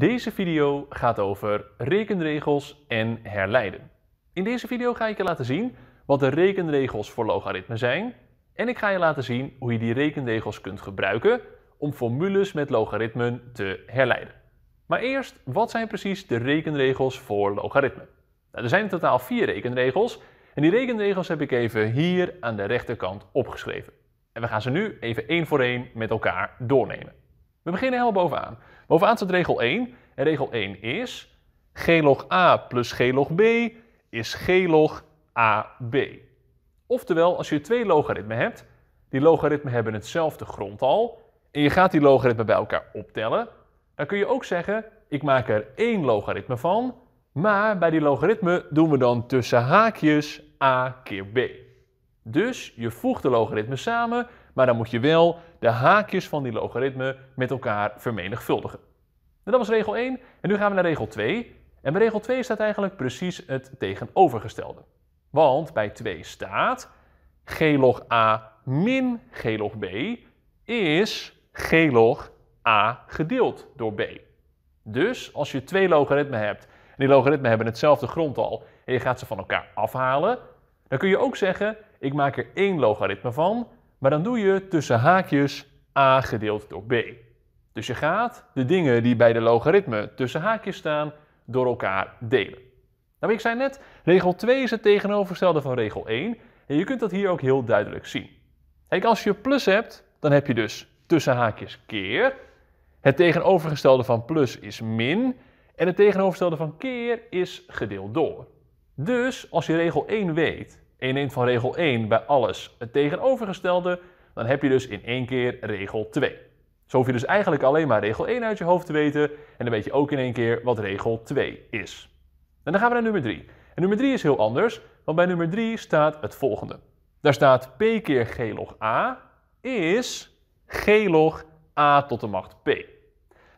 Deze video gaat over rekenregels en herleiden. In deze video ga ik je laten zien wat de rekenregels voor logaritmen zijn en ik ga je laten zien hoe je die rekenregels kunt gebruiken om formules met logaritmen te herleiden. Maar eerst, wat zijn precies de rekenregels voor logaritmen? Nou, er zijn in totaal vier rekenregels en die rekenregels heb ik even hier aan de rechterkant opgeschreven. En we gaan ze nu even één voor één met elkaar doornemen. We beginnen helemaal bovenaan. Bovenaan staat regel 1. En regel 1 is g log a plus g log b is g log ab. Oftewel, als je twee logaritmen hebt, die logaritmen hebben hetzelfde grondtal en je gaat die logaritmen bij elkaar optellen, dan kun je ook zeggen, ik maak er één logaritme van, maar bij die logaritme doen we dan tussen haakjes a keer b. Dus je voegt de logaritmen samen, maar dan moet je wel de haakjes van die logaritme met elkaar vermenigvuldigen. En dat was regel 1. En nu gaan we naar regel 2. En bij regel 2 staat eigenlijk precies het tegenovergestelde. Want bij 2 staat g log a min g log b is g log a gedeeld door b. Dus als je twee logaritmen hebt en die logaritmen hebben hetzelfde grondtal en je gaat ze van elkaar afhalen, dan kun je ook zeggen ik maak er één logaritme van maar dan doe je tussen haakjes a gedeeld door b. Dus je gaat de dingen die bij de logaritme tussen haakjes staan door elkaar delen. Nou, ik zei net, regel 2 is het tegenovergestelde van regel 1. En je kunt dat hier ook heel duidelijk zien. Kijk, als je plus hebt, dan heb je dus tussen haakjes keer. Het tegenovergestelde van plus is min. En het tegenovergestelde van keer is gedeeld door. Dus als je regel 1 weet 1 van regel 1 bij alles. Het tegenovergestelde, dan heb je dus in één keer regel 2. Zo hoef je dus eigenlijk alleen maar regel 1 uit je hoofd te weten en dan weet je ook in één keer wat regel 2 is. En dan gaan we naar nummer 3. En nummer 3 is heel anders, want bij nummer 3 staat het volgende. Daar staat p keer g log a is g log a tot de macht p.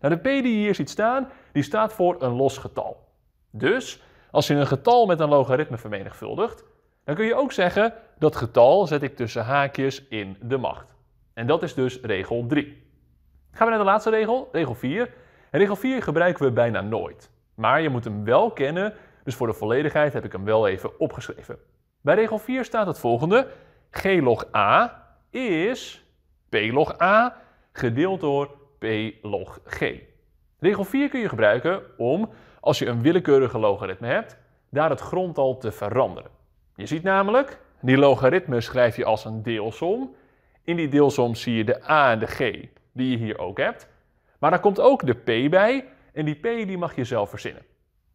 Nou, de p die je hier ziet staan, die staat voor een los getal. Dus als je een getal met een logaritme vermenigvuldigt, dan kun je ook zeggen, dat getal zet ik tussen haakjes in de macht. En dat is dus regel 3. Gaan we naar de laatste regel, regel 4. regel 4 gebruiken we bijna nooit. Maar je moet hem wel kennen, dus voor de volledigheid heb ik hem wel even opgeschreven. Bij regel 4 staat het volgende. G log A is P log A gedeeld door P log G. Regel 4 kun je gebruiken om, als je een willekeurige logaritme hebt, daar het grondtal te veranderen. Je ziet namelijk, die logaritme schrijf je als een deelsom. In die deelsom zie je de a en de g, die je hier ook hebt. Maar daar komt ook de p bij en die p die mag je zelf verzinnen.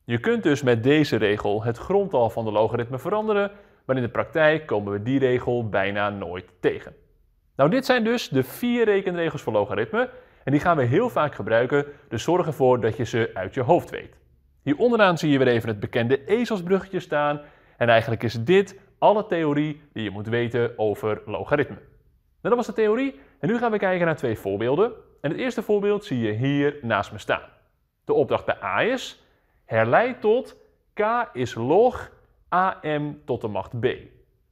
Je kunt dus met deze regel het grondtal van de logaritme veranderen, maar in de praktijk komen we die regel bijna nooit tegen. Nou, dit zijn dus de vier rekenregels voor logaritme en die gaan we heel vaak gebruiken, dus zorg ervoor dat je ze uit je hoofd weet. Hier onderaan zie je weer even het bekende ezelsbruggetje staan en eigenlijk is dit alle theorie die je moet weten over logaritme. Nou, dat was de theorie en nu gaan we kijken naar twee voorbeelden. En het eerste voorbeeld zie je hier naast me staan. De opdracht bij A is, herleid tot k is log am tot de macht b.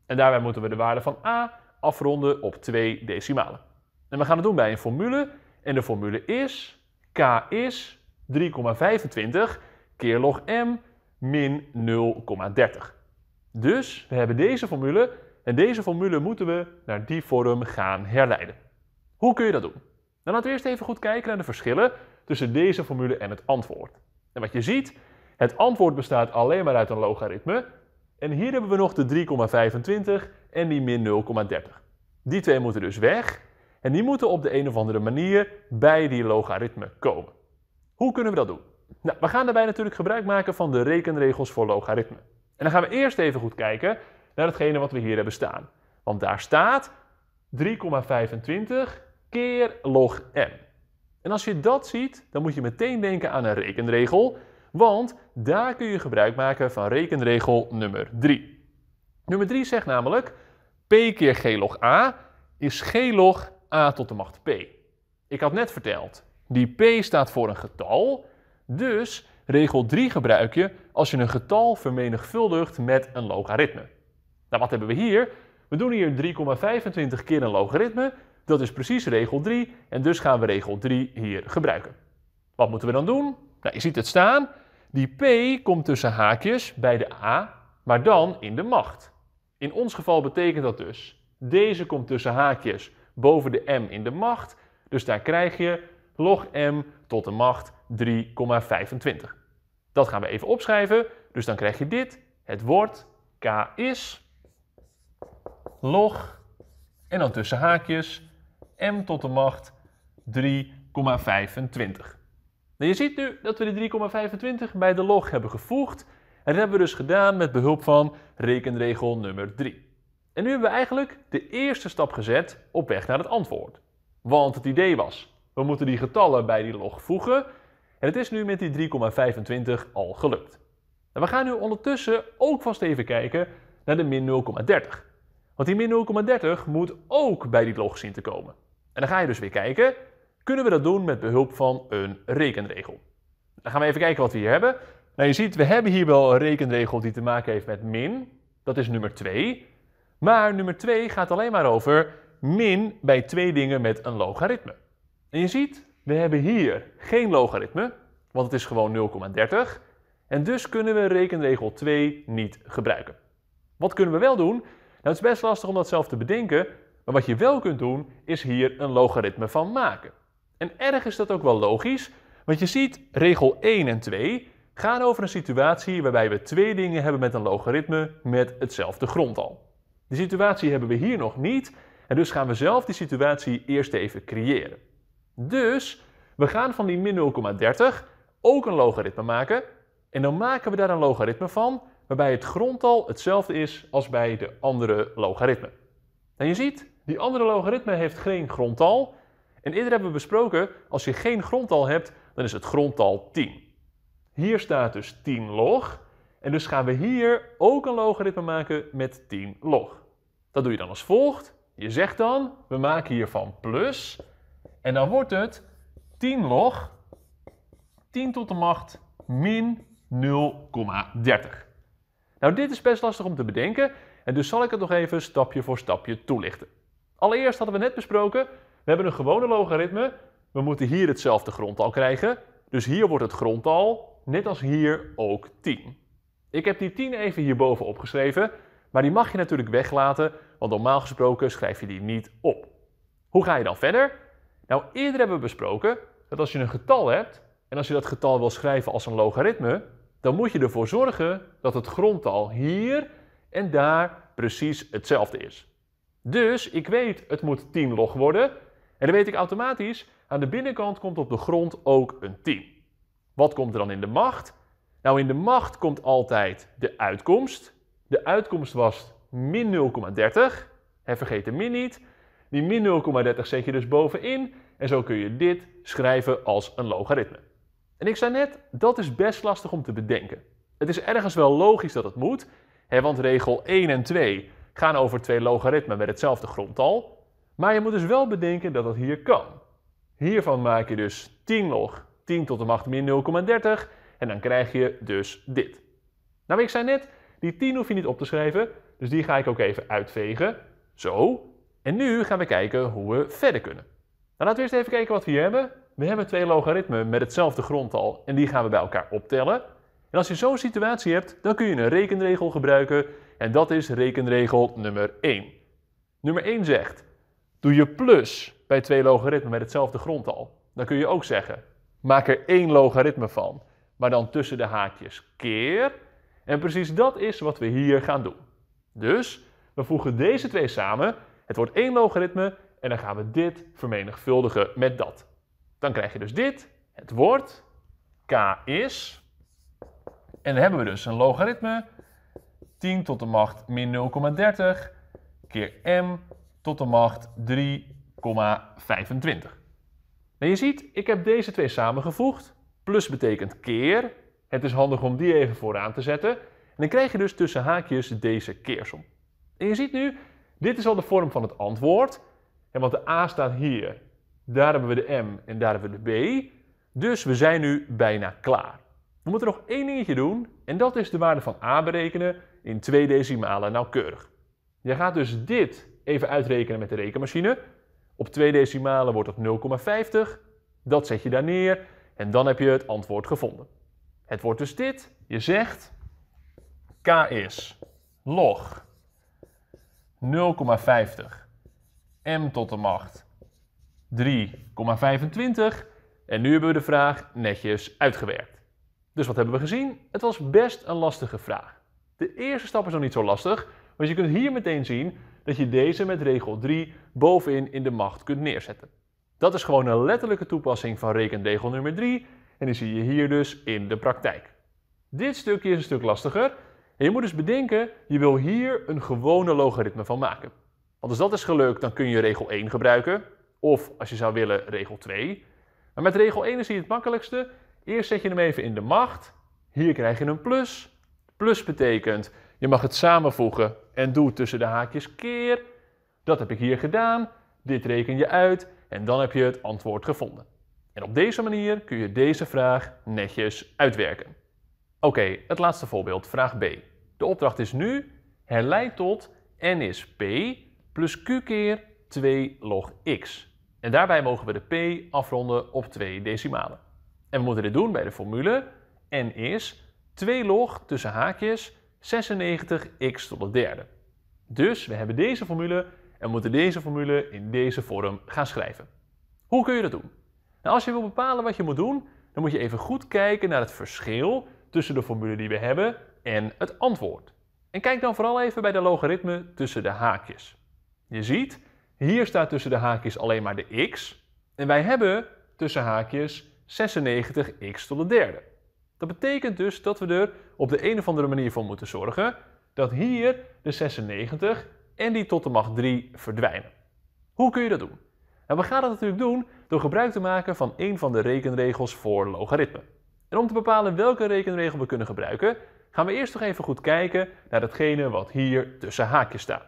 En daarbij moeten we de waarde van a afronden op 2 decimalen. En we gaan het doen bij een formule. En de formule is k is 3,25 keer log m min 0,30. Dus we hebben deze formule en deze formule moeten we naar die vorm gaan herleiden. Hoe kun je dat doen? Dan nou, laten we eerst even goed kijken naar de verschillen tussen deze formule en het antwoord. En wat je ziet, het antwoord bestaat alleen maar uit een logaritme. En hier hebben we nog de 3,25 en die min 0,30. Die twee moeten dus weg. En die moeten op de een of andere manier bij die logaritme komen. Hoe kunnen we dat doen? Nou, we gaan daarbij natuurlijk gebruik maken van de rekenregels voor logaritme. En dan gaan we eerst even goed kijken naar hetgene wat we hier hebben staan. Want daar staat 3,25 keer log m. En als je dat ziet, dan moet je meteen denken aan een rekenregel, want daar kun je gebruik maken van rekenregel nummer 3. Nummer 3 zegt namelijk p keer g log a is g log a tot de macht p. Ik had net verteld, die p staat voor een getal, dus Regel 3 gebruik je als je een getal vermenigvuldigt met een logaritme. Nou, wat hebben we hier? We doen hier 3,25 keer een logaritme. Dat is precies regel 3 en dus gaan we regel 3 hier gebruiken. Wat moeten we dan doen? Nou, je ziet het staan. Die p komt tussen haakjes bij de a, maar dan in de macht. In ons geval betekent dat dus, deze komt tussen haakjes boven de m in de macht. Dus daar krijg je log m tot de macht 3,25. Dat gaan we even opschrijven. Dus dan krijg je dit. Het woord k is log en dan tussen haakjes m tot de macht 3,25. Nou, je ziet nu dat we de 3,25 bij de log hebben gevoegd. En dat hebben we dus gedaan met behulp van rekenregel nummer 3. En nu hebben we eigenlijk de eerste stap gezet op weg naar het antwoord. Want het idee was, we moeten die getallen bij die log voegen. En het is nu met die 3,25 al gelukt. En we gaan nu ondertussen ook vast even kijken naar de min 0,30. Want die min 0,30 moet ook bij die log zien te komen. En dan ga je dus weer kijken, kunnen we dat doen met behulp van een rekenregel? Dan gaan we even kijken wat we hier hebben. Nou, je ziet, we hebben hier wel een rekenregel die te maken heeft met min. Dat is nummer 2. Maar nummer 2 gaat alleen maar over min bij twee dingen met een logaritme. En je ziet, we hebben hier geen logaritme, want het is gewoon 0,30. En dus kunnen we rekenregel 2 niet gebruiken. Wat kunnen we wel doen? Nou, het is best lastig om dat zelf te bedenken, maar wat je wel kunt doen, is hier een logaritme van maken. En erg is dat ook wel logisch, want je ziet regel 1 en 2 gaan over een situatie waarbij we twee dingen hebben met een logaritme met hetzelfde grondal. Die situatie hebben we hier nog niet en dus gaan we zelf die situatie eerst even creëren. Dus we gaan van die min 0,30 ook een logaritme maken. En dan maken we daar een logaritme van, waarbij het grondtal hetzelfde is als bij de andere logaritme. En je ziet, die andere logaritme heeft geen grondtal. En eerder hebben we besproken, als je geen grondtal hebt, dan is het grondtal 10. Hier staat dus 10 log. En dus gaan we hier ook een logaritme maken met 10 log. Dat doe je dan als volgt. Je zegt dan, we maken hiervan plus en dan wordt het 10 log 10 tot de macht min 0,30. Nou, dit is best lastig om te bedenken. En dus zal ik het nog even stapje voor stapje toelichten. Allereerst hadden we net besproken, we hebben een gewone logaritme. We moeten hier hetzelfde grondtal krijgen. Dus hier wordt het grondtal, net als hier, ook 10. Ik heb die 10 even hierboven opgeschreven, maar die mag je natuurlijk weglaten, want normaal gesproken schrijf je die niet op. Hoe ga je dan verder? Nou, eerder hebben we besproken dat als je een getal hebt en als je dat getal wil schrijven als een logaritme, dan moet je ervoor zorgen dat het grondtal hier en daar precies hetzelfde is. Dus ik weet, het moet 10 log worden. En dan weet ik automatisch, aan de binnenkant komt op de grond ook een 10. Wat komt er dan in de macht? Nou, in de macht komt altijd de uitkomst. De uitkomst was min 0,30. En vergeet de min niet. Die min 0,30 zet je dus bovenin en zo kun je dit schrijven als een logaritme. En ik zei net, dat is best lastig om te bedenken. Het is ergens wel logisch dat het moet, hè, want regel 1 en 2 gaan over twee logaritmen met hetzelfde grondtal. Maar je moet dus wel bedenken dat dat hier kan. Hiervan maak je dus 10 log 10 tot de macht min 0,30 en dan krijg je dus dit. Nou, ik zei net, die 10 hoef je niet op te schrijven, dus die ga ik ook even uitvegen. Zo. En nu gaan we kijken hoe we verder kunnen. Nou, laten we eerst even kijken wat we hier hebben. We hebben twee logaritmen met hetzelfde grondtal en die gaan we bij elkaar optellen. En als je zo'n situatie hebt, dan kun je een rekenregel gebruiken en dat is rekenregel nummer 1. Nummer 1 zegt, doe je plus bij twee logaritmen met hetzelfde grondtal. Dan kun je ook zeggen, maak er één logaritme van, maar dan tussen de haakjes keer. En precies dat is wat we hier gaan doen. Dus we voegen deze twee samen het wordt één logaritme en dan gaan we dit vermenigvuldigen met dat. Dan krijg je dus dit. Het wordt k is. En dan hebben we dus een logaritme 10 tot de macht min 0,30 keer m tot de macht 3,25. Nou, je ziet, ik heb deze twee samengevoegd. Plus betekent keer. Het is handig om die even vooraan te zetten. En dan krijg je dus tussen haakjes deze keersom. En je ziet nu, dit is al de vorm van het antwoord. En want de A staat hier. Daar hebben we de M en daar hebben we de B. Dus we zijn nu bijna klaar. We moeten nog één dingetje doen en dat is de waarde van A berekenen in twee decimalen nauwkeurig. Je gaat dus dit even uitrekenen met de rekenmachine. Op twee decimalen wordt dat 0,50. Dat zet je daar neer en dan heb je het antwoord gevonden. Het wordt dus dit. Je zegt k is log 0,50. m tot de macht 3,25. En nu hebben we de vraag netjes uitgewerkt. Dus wat hebben we gezien? Het was best een lastige vraag. De eerste stap is nog niet zo lastig, want je kunt hier meteen zien dat je deze met regel 3 bovenin in de macht kunt neerzetten. Dat is gewoon een letterlijke toepassing van rekenregel nummer 3 en die zie je hier dus in de praktijk. Dit stukje is een stuk lastiger, en je moet dus bedenken, je wil hier een gewone logaritme van maken. Want als dat is gelukt, dan kun je regel 1 gebruiken. Of als je zou willen, regel 2. Maar met regel 1 is hier het makkelijkste. Eerst zet je hem even in de macht. Hier krijg je een plus. Plus betekent, je mag het samenvoegen en doe tussen de haakjes keer. Dat heb ik hier gedaan. Dit reken je uit en dan heb je het antwoord gevonden. En op deze manier kun je deze vraag netjes uitwerken. Oké, het laatste voorbeeld, vraag B. De opdracht is nu, herleid tot n is p plus q keer 2 log x. En daarbij mogen we de p afronden op 2 decimalen. En we moeten dit doen bij de formule n is 2 log tussen haakjes 96x tot de derde. Dus we hebben deze formule en moeten deze formule in deze vorm gaan schrijven. Hoe kun je dat doen? Nou, als je wil bepalen wat je moet doen, dan moet je even goed kijken naar het verschil tussen de formule die we hebben en het antwoord. En kijk dan vooral even bij de logaritme tussen de haakjes. Je ziet, hier staat tussen de haakjes alleen maar de x. En wij hebben tussen haakjes 96x tot de derde. Dat betekent dus dat we er op de een of andere manier voor moeten zorgen dat hier de 96 en die tot de macht 3 verdwijnen. Hoe kun je dat doen? Nou, we gaan dat natuurlijk doen door gebruik te maken van een van de rekenregels voor logaritme. En om te bepalen welke rekenregel we kunnen gebruiken, gaan we eerst nog even goed kijken naar datgene wat hier tussen haakjes staat.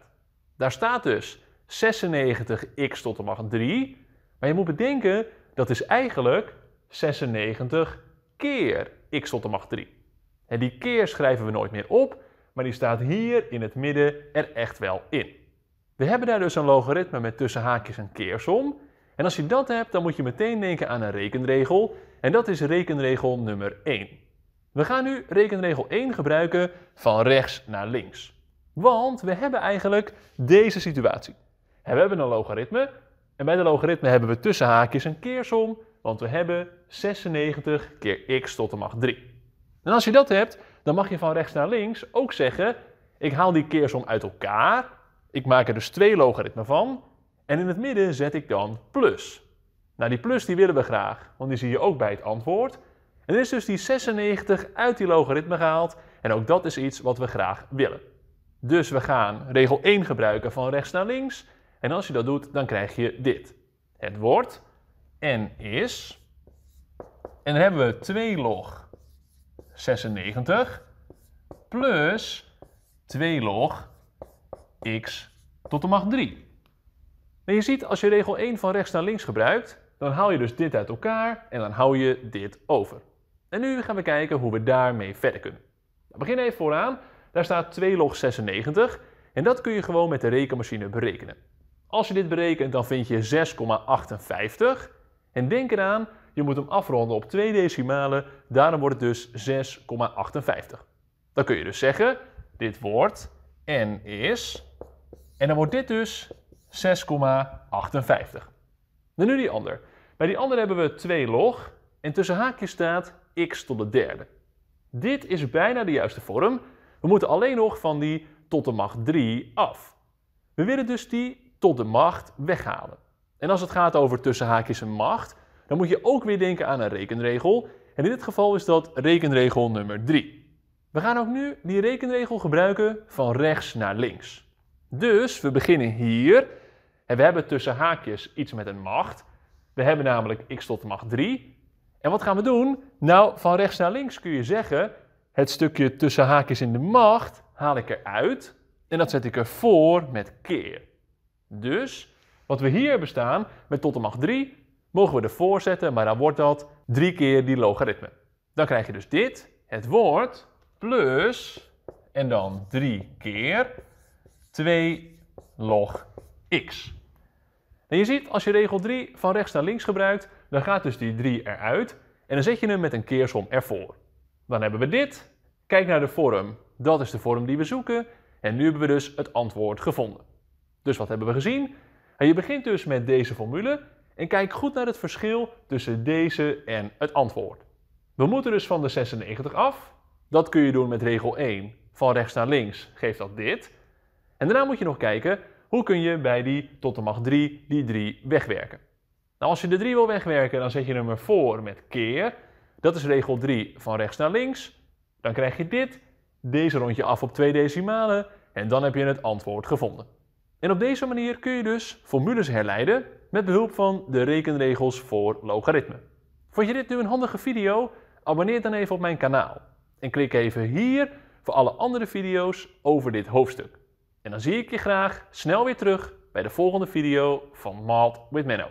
Daar staat dus 96x tot de macht 3, maar je moet bedenken dat is eigenlijk 96 keer x tot de macht 3. En die keer schrijven we nooit meer op, maar die staat hier in het midden er echt wel in. We hebben daar dus een logaritme met tussen haakjes een keersom en als je dat hebt, dan moet je meteen denken aan een rekenregel. En dat is rekenregel nummer 1. We gaan nu rekenregel 1 gebruiken van rechts naar links. Want we hebben eigenlijk deze situatie. En we hebben een logaritme. En bij de logaritme hebben we tussen haakjes een keersom. Want we hebben 96 keer x tot de macht 3. En als je dat hebt, dan mag je van rechts naar links ook zeggen... ik haal die keersom uit elkaar. Ik maak er dus twee logaritmen van. En in het midden zet ik dan plus. Nou, die plus die willen we graag, want die zie je ook bij het antwoord. En er is dus die 96 uit die logaritme gehaald. En ook dat is iets wat we graag willen. Dus we gaan regel 1 gebruiken van rechts naar links. En als je dat doet, dan krijg je dit. Het wordt n is. En dan hebben we 2 log 96 plus 2 log x tot de macht 3. En je ziet als je regel 1 van rechts naar links gebruikt, dan haal je dus dit uit elkaar en dan hou je dit over. En nu gaan we kijken hoe we daarmee verder kunnen. We nou, begin even vooraan. Daar staat 2 log 96 en dat kun je gewoon met de rekenmachine berekenen. Als je dit berekent dan vind je 6,58 en denk eraan, je moet hem afronden op 2 decimalen, daarom wordt het dus 6,58. Dan kun je dus zeggen, dit wordt n is, en dan wordt dit dus 6,58. Dan nu die ander. Bij die ander hebben we 2 log en tussen haakjes staat x tot de derde. Dit is bijna de juiste vorm. We moeten alleen nog van die tot de macht 3 af. We willen dus die tot de macht weghalen. En als het gaat over tussen haakjes en macht, dan moet je ook weer denken aan een rekenregel. En in dit geval is dat rekenregel nummer 3. We gaan ook nu die rekenregel gebruiken van rechts naar links. Dus we beginnen hier. En we hebben tussen haakjes iets met een macht. We hebben namelijk x tot de macht 3. En wat gaan we doen? Nou, van rechts naar links kun je zeggen... het stukje tussen haakjes in de macht haal ik eruit... en dat zet ik ervoor met keer. Dus wat we hier hebben staan met tot de macht 3... mogen we ervoor zetten, maar dan wordt dat 3 keer die logaritme. Dan krijg je dus dit, het woord, plus... en dan 3 keer 2 log x. En je ziet, als je regel 3 van rechts naar links gebruikt, dan gaat dus die 3 eruit en dan zet je hem met een keersom ervoor. Dan hebben we dit. Kijk naar de vorm. Dat is de vorm die we zoeken. En nu hebben we dus het antwoord gevonden. Dus wat hebben we gezien? En je begint dus met deze formule en kijk goed naar het verschil tussen deze en het antwoord. We moeten dus van de 96 af. Dat kun je doen met regel 1. Van rechts naar links geeft dat dit. En daarna moet je nog kijken, hoe kun je bij die tot de macht 3 die 3 wegwerken? Nou, als je de 3 wil wegwerken, dan zet je hem ervoor met keer. Dat is regel 3 van rechts naar links. Dan krijg je dit. Deze rond je af op twee decimalen. En dan heb je het antwoord gevonden. En op deze manier kun je dus formules herleiden met behulp van de rekenregels voor logaritmen. Vond je dit nu een handige video? Abonneer dan even op mijn kanaal. En klik even hier voor alle andere video's over dit hoofdstuk. En dan zie ik je graag snel weer terug bij de volgende video van Malt with Menno.